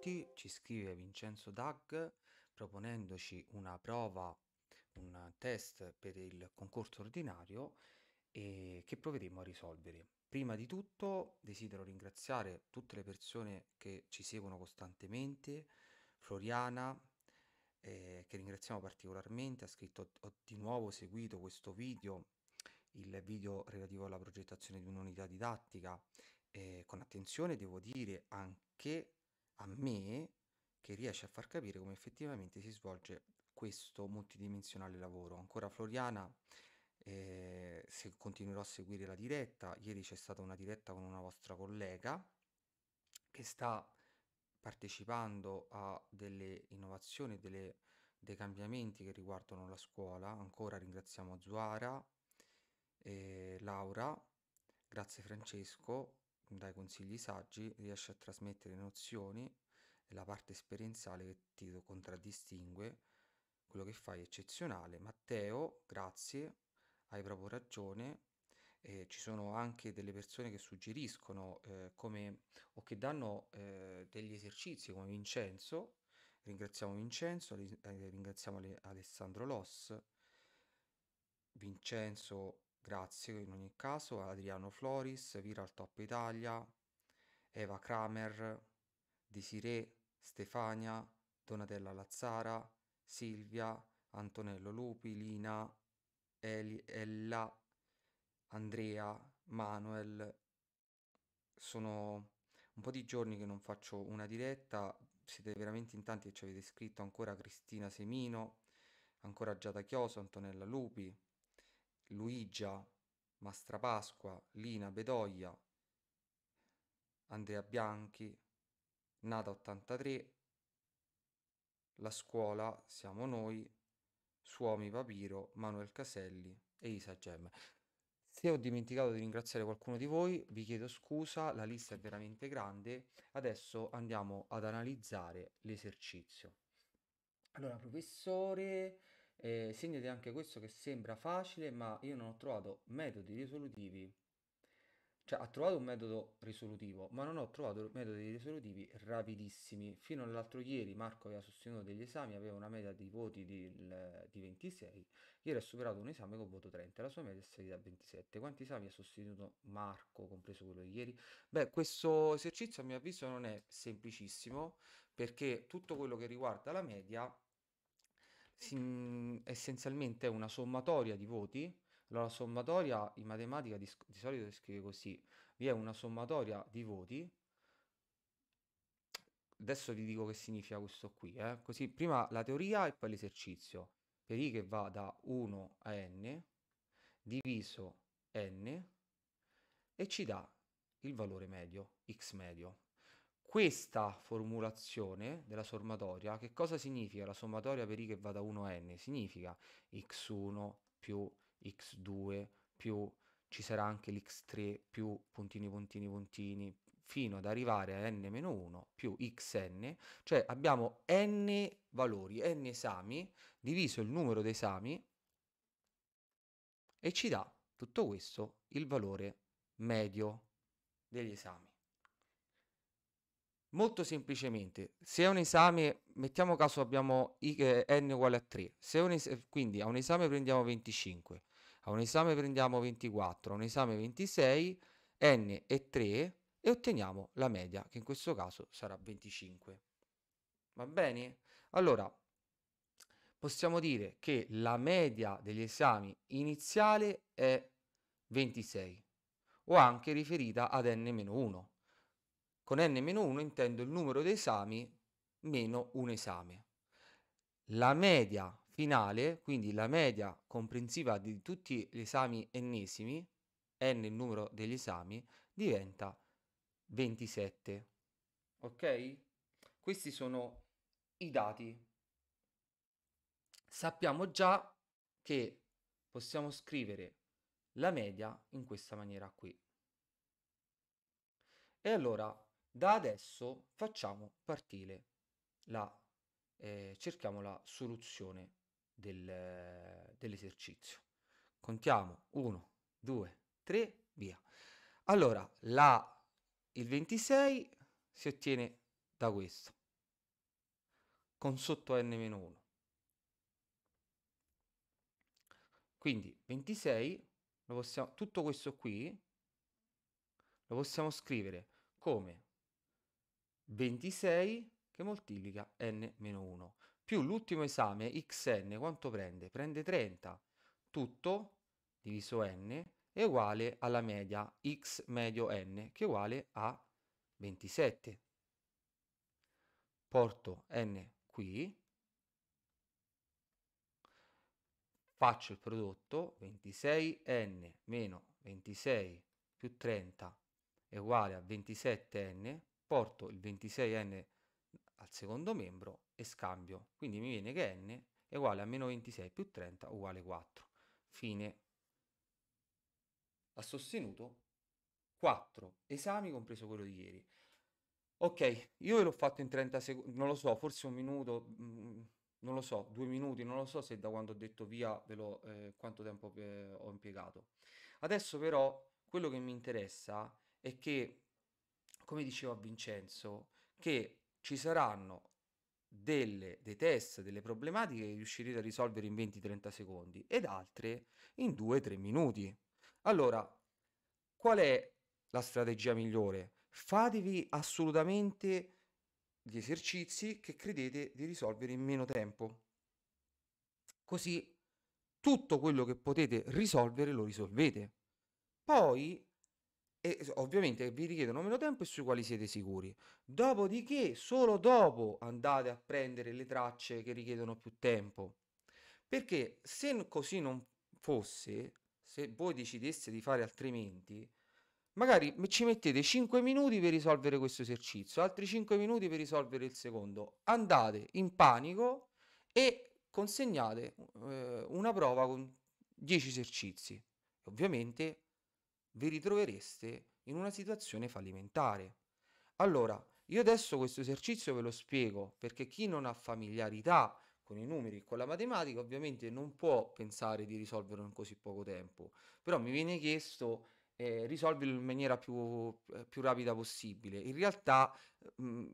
tutti, ci scrive Vincenzo Dag proponendoci una prova, un test per il concorso ordinario e che proveremo a risolvere. Prima di tutto desidero ringraziare tutte le persone che ci seguono costantemente, Floriana, eh, che ringraziamo particolarmente, ha scritto ho di nuovo seguito questo video, il video relativo alla progettazione di un'unità didattica, eh, con attenzione devo dire anche a me che riesce a far capire come effettivamente si svolge questo multidimensionale lavoro. Ancora Floriana, eh, se continuerò a seguire la diretta, ieri c'è stata una diretta con una vostra collega che sta partecipando a delle innovazioni, delle, dei cambiamenti che riguardano la scuola. Ancora ringraziamo Zuara, eh, Laura, grazie Francesco, dai consigli saggi riesci a trasmettere nozioni e la parte esperienziale che ti contraddistingue, quello che fai è eccezionale. Matteo, grazie, hai proprio ragione. Eh, ci sono anche delle persone che suggeriscono eh, come, o che danno eh, degli esercizi come Vincenzo. Ringraziamo Vincenzo, eh, ringraziamo Alessandro Loss. Vincenzo Grazie in ogni caso a Adriano Floris, Viral Top Italia, Eva Kramer, Desiree, Stefania, Donatella Lazzara, Silvia, Antonello Lupi, Lina, Eli, Ella, Andrea, Manuel. Sono un po' di giorni che non faccio una diretta, siete veramente in tanti e ci avete scritto, ancora Cristina Semino, ancora Giada Chioso, Antonella Lupi, Luigia, Mastrapasqua, Lina Bedoglia, Andrea Bianchi, Nata 83, La Scuola, Siamo Noi, Suomi Papiro, Manuel Caselli e Isa Gem. Se ho dimenticato di ringraziare qualcuno di voi, vi chiedo scusa, la lista è veramente grande. Adesso andiamo ad analizzare l'esercizio. Allora, professore, eh, segno di anche questo che sembra facile, ma io non ho trovato metodi risolutivi. Cioè, ha trovato un metodo risolutivo, ma non ho trovato metodi risolutivi rapidissimi. Fino all'altro ieri Marco aveva sostenuto degli esami, aveva una media di voti di, di 26, ieri ha superato un esame con voto 30, la sua media è salita a 27. Quanti esami ha sostenuto Marco, compreso quello di ieri? Beh, questo esercizio a mio avviso non è semplicissimo, perché tutto quello che riguarda la media essenzialmente è una sommatoria di voti. Allora, la sommatoria in matematica di, di solito si scrive così: vi è una sommatoria di voti. Adesso vi dico che significa questo qui, eh? così prima la teoria e poi l'esercizio. Per i che va da 1 a n diviso n e ci dà il valore medio, x medio. Questa formulazione della sommatoria, che cosa significa la sommatoria per i che va da 1 a n? Significa x1 più x2 più ci sarà anche l'x3 più puntini puntini puntini fino ad arrivare a n-1 più xn, cioè abbiamo n valori, n esami, diviso il numero di esami e ci dà tutto questo il valore medio degli esami. Molto semplicemente, se è un esame, mettiamo caso abbiamo i, eh, n uguale a 3, es- quindi a un esame prendiamo 25, a un esame prendiamo 24, a un esame 26, n è 3 e otteniamo la media, che in questo caso sarà 25. Va bene? Allora, possiamo dire che la media degli esami iniziale è 26 o anche riferita ad n-1. Con n-1 intendo il numero di esami meno un esame. La media finale, quindi la media comprensiva di tutti gli esami ennesimi, n il numero degli esami, diventa 27. Ok? Questi sono i dati. Sappiamo già che possiamo scrivere la media in questa maniera qui. E allora da adesso facciamo partire la, eh, cerchiamo la soluzione del, eh, dell'esercizio. Contiamo 1, 2, 3, via. Allora, la, il 26 si ottiene da questo, con sotto n-1. Quindi 26, possiamo, tutto questo qui lo possiamo scrivere come 26 che moltiplica n-1 più l'ultimo esame xn quanto prende? Prende 30. Tutto diviso n è uguale alla media x medio n che è uguale a 27. Porto n qui, faccio il prodotto 26n meno 26 più 30 è uguale a 27n porto il 26n al secondo membro e scambio. Quindi mi viene che n è uguale a meno 26 più 30 uguale 4. Fine. Ha sostenuto 4 esami, compreso quello di ieri. Ok, io l'ho fatto in 30 secondi, non lo so, forse un minuto, mh, mm, non lo so, due minuti, non lo so se da quando ho detto via ve lo, eh, quanto tempo eh, ho impiegato. Adesso però quello che mi interessa è che come dicevo a Vincenzo, che ci saranno delle, dei test, delle problematiche che riuscirete a risolvere in 20-30 secondi ed altre in 2-3 minuti. Allora, qual è la strategia migliore? Fatevi assolutamente gli esercizi che credete di risolvere in meno tempo. Così tutto quello che potete risolvere lo risolvete. Poi e ovviamente vi richiedono meno tempo e sui quali siete sicuri. Dopodiché, solo dopo andate a prendere le tracce che richiedono più tempo. Perché se così non fosse, se voi decideste di fare altrimenti, magari ci mettete 5 minuti per risolvere questo esercizio, altri 5 minuti per risolvere il secondo. Andate in panico e consegnate eh, una prova con 10 esercizi. Ovviamente vi ritrovereste in una situazione fallimentare. Allora, io adesso questo esercizio ve lo spiego perché chi non ha familiarità con i numeri e con la matematica ovviamente non può pensare di risolverlo in così poco tempo, però mi viene chiesto eh, risolverlo in maniera più, eh, più, rapida possibile. In realtà mh, mm,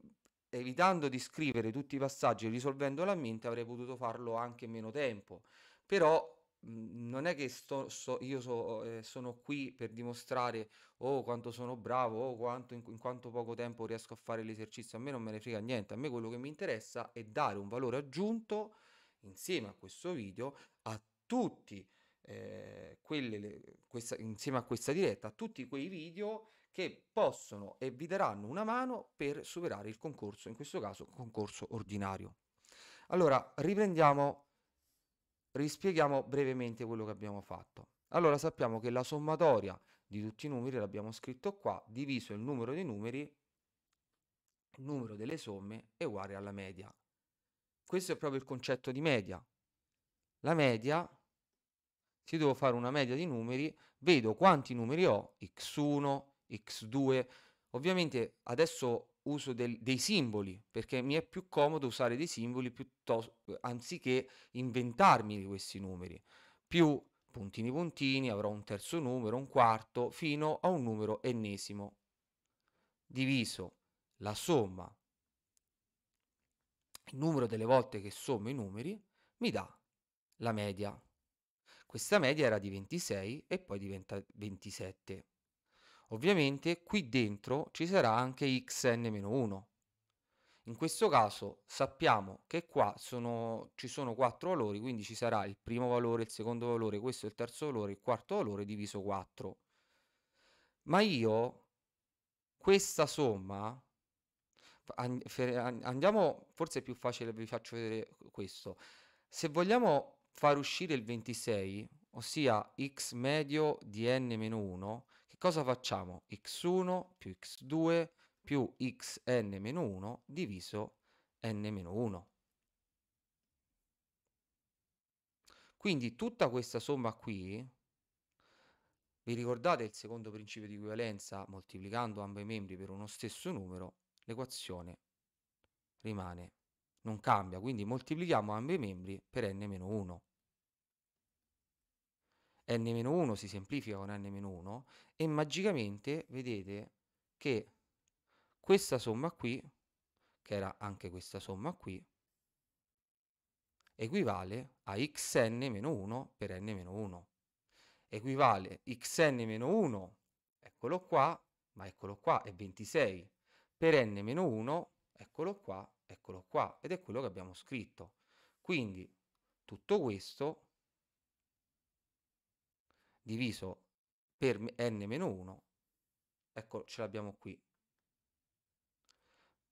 evitando di scrivere tutti i passaggi e risolvendolo a mente avrei potuto farlo anche in meno tempo, però Mhmm, non è che sto, so- io so- eh, sono qui per dimostrare oh quanto sono bravo, oh quanto, in, in quanto poco tempo riesco a fare l'esercizio, a me non me ne frega niente, a me quello che mi interessa è dare un valore aggiunto insieme a questo video a tutti eh, quelle, le, questa, insieme a questa diretta, a tutti quei video che possono e vi daranno una mano per superare il concorso, in questo caso concorso ordinario. Allora, riprendiamo Rispieghiamo brevemente quello che abbiamo fatto. Allora sappiamo che la sommatoria di tutti i numeri l'abbiamo scritto qua, diviso il numero dei numeri, il numero delle somme è uguale alla media. Questo è proprio il concetto di media. La media, se devo fare una media di numeri, vedo quanti numeri ho, x1, x2. Ovviamente adesso uso del, dei simboli, perché mi è più comodo usare dei simboli anziché inventarmi questi numeri. Più puntini puntini, avrò un terzo numero, un quarto, fino a un numero ennesimo. Diviso la somma, il numero delle volte che sommo i numeri, mi dà la media. Questa media era di 26 e poi diventa 27. Ovviamente qui dentro ci sarà anche xn-1. In questo caso sappiamo che qua sono, ci sono quattro valori, quindi ci sarà il primo valore, il secondo valore, questo è il terzo valore, il quarto valore diviso 4. Ma io questa somma, andiamo, forse è più facile, vi faccio vedere questo. Se vogliamo far uscire il 26, ossia x medio di n-1, cosa facciamo? x1 più x2 più xn-1 diviso n-1. Quindi tutta questa somma qui, vi ricordate il secondo principio di equivalenza, moltiplicando ambo i membri per uno stesso numero, l'equazione rimane, non cambia, quindi moltiplichiamo ambo i membri per n-1 n-1 si semplifica con n-1 e magicamente vedete che questa somma qui, che era anche questa somma qui, equivale a xn-1 per n-1. Equivale xn-1, eccolo qua, ma eccolo qua, è 26, per n-1, eccolo qua, eccolo qua, ed è quello che abbiamo scritto. Quindi tutto questo diviso per n-1, ecco ce l'abbiamo qui.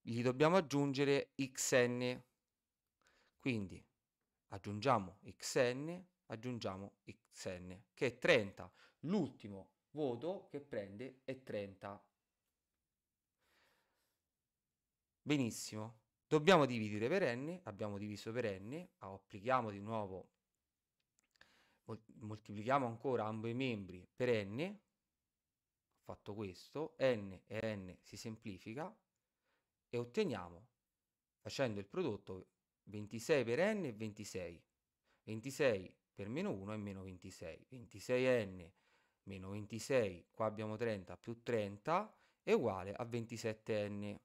Gli dobbiamo aggiungere xn, quindi aggiungiamo xn, aggiungiamo xn, che è 30. L'ultimo voto che prende è 30. Benissimo. Dobbiamo dividere per n, abbiamo diviso per n, applichiamo di nuovo moltiplichiamo ancora ambo i membri per n, fatto questo, n e n si semplifica e otteniamo, facendo il prodotto, 26 per n e 26. 26 per meno 1 è meno 26. 26n meno 26, qua abbiamo 30, più 30 è uguale a 27n.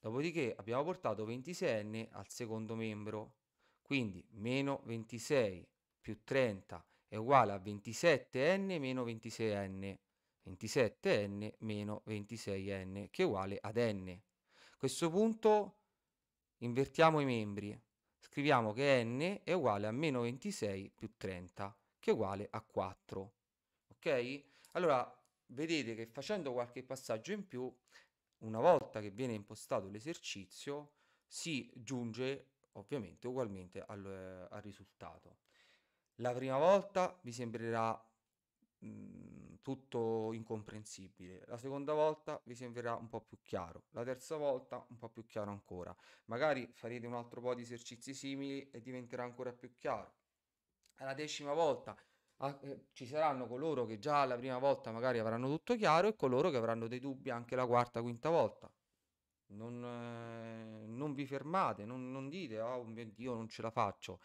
Dopodiché abbiamo portato 26n al secondo membro, quindi meno 26 più 30 è uguale a 27n meno 26n, 27n meno 26n, che è uguale ad n. A questo punto invertiamo i membri, scriviamo che n è uguale a meno 26 più 30, che è uguale a 4. Ok? Allora, vedete che facendo qualche passaggio in più, una volta che viene impostato l'esercizio, si giunge ovviamente ugualmente al, eh, al risultato. La prima volta vi sembrerà mh, mhmm, tutto incomprensibile, la seconda volta vi sembrerà un po' più chiaro, la terza volta un po' più chiaro ancora. Magari farete un altro po' di esercizi simili e diventerà ancora più chiaro. La decima volta a, eh, ci saranno coloro che già la prima volta magari avranno tutto chiaro e coloro che avranno dei dubbi anche la quarta, quinta volta. Non, eh, non vi fermate, non, non dite, oh ah, mio Dio, non ce la faccio.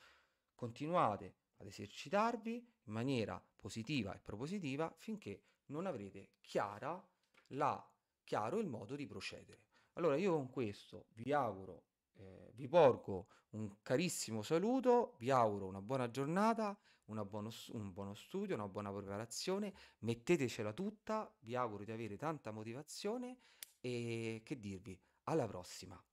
Continuate ad esercitarvi in maniera positiva e propositiva finché non avrete chiara la, chiaro il modo di procedere. Allora io con questo vi auguro, eh, vi porgo un carissimo saluto, vi auguro una buona giornata, una buono, un buono studio, una buona preparazione, mettetecela tutta, vi auguro di avere tanta motivazione e che dirvi, alla prossima!